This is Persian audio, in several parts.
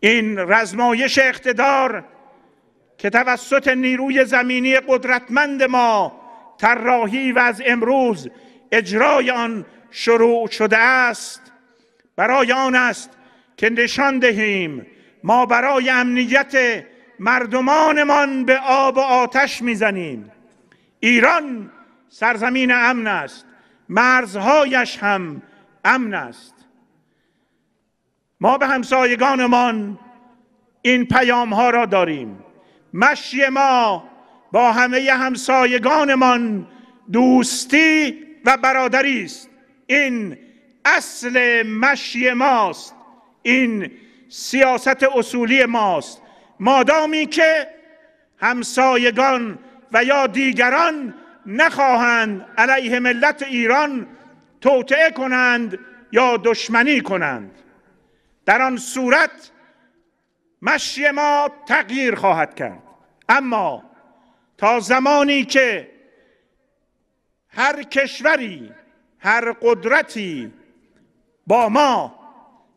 این رزمایش اقتدار که توسط نیروی زمینی قدرتمند ما طراحی و از امروز اجرای آن شروع شده است برای آن است که نشان دهیم ما برای امنیت مردمانمان به آب و آتش میزنیم ایران سرزمین امن است مرزهایش هم امن است ما به همسایگانمان این پیام ها را داریم مشی ما با همه همسایگانمان دوستی و برادری است این اصل مشی ماست این سیاست اصولی ماست مادامی که همسایگان و یا دیگران نخواهند علیه ملت ایران توطعه کنند یا دشمنی کنند در آن صورت مشی ما تغییر خواهد کرد اما تا زمانی که هر کشوری هر قدرتی با ما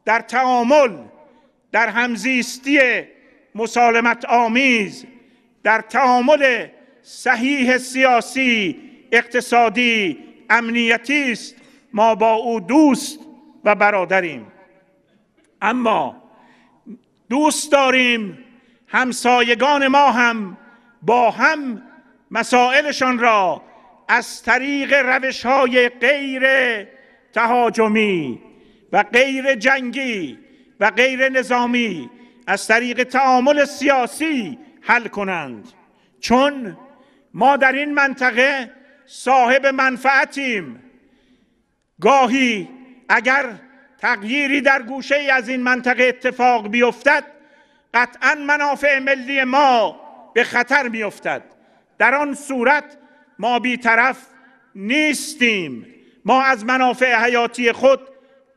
در تعامل در همزیستی مسالمت آمیز در تعامل صحیح سیاسی اقتصادی امنیتی است ما با او دوست و برادریم اما دوست داریم همسایگان ما هم با هم مسائلشان را از طریق روش های غیر تهاجمی و غیر جنگی و غیر نظامی از طریق تعامل سیاسی حل کنند چون ما در این منطقه صاحب منفعتیم گاهی اگر تغییری در گوشه ای از این منطقه اتفاق بیفتد قطعا منافع ملی ما به خطر میافتد در آن صورت ما بیطرف نیستیم ما از منافع حیاتی خود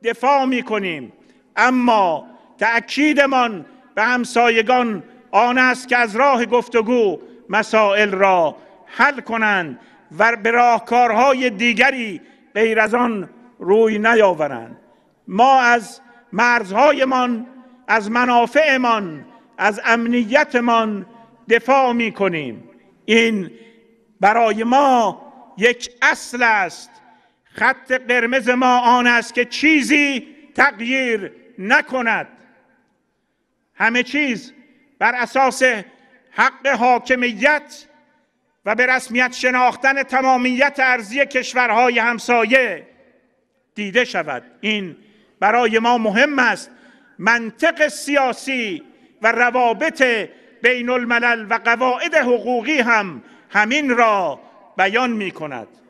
دفاع می کنیم اما تأکیدمان به همسایگان آن است که از راه گفتگو مسائل را حل کنند و به راهکارهای دیگری غیر از آن روی نیاورند ما از مرزهایمان از منافعمان از امنیتمان دفاع می این برای ما یک اصل است خط قرمز ما آن است که چیزی تغییر نکند همه چیز بر اساس حق حاکمیت و به رسمیت شناختن تمامیت ارزی کشورهای همسایه دیده شود این برای ما مهم است منطق سیاسی و روابط بین الملل و قواعد حقوقی هم همین را بیان می کند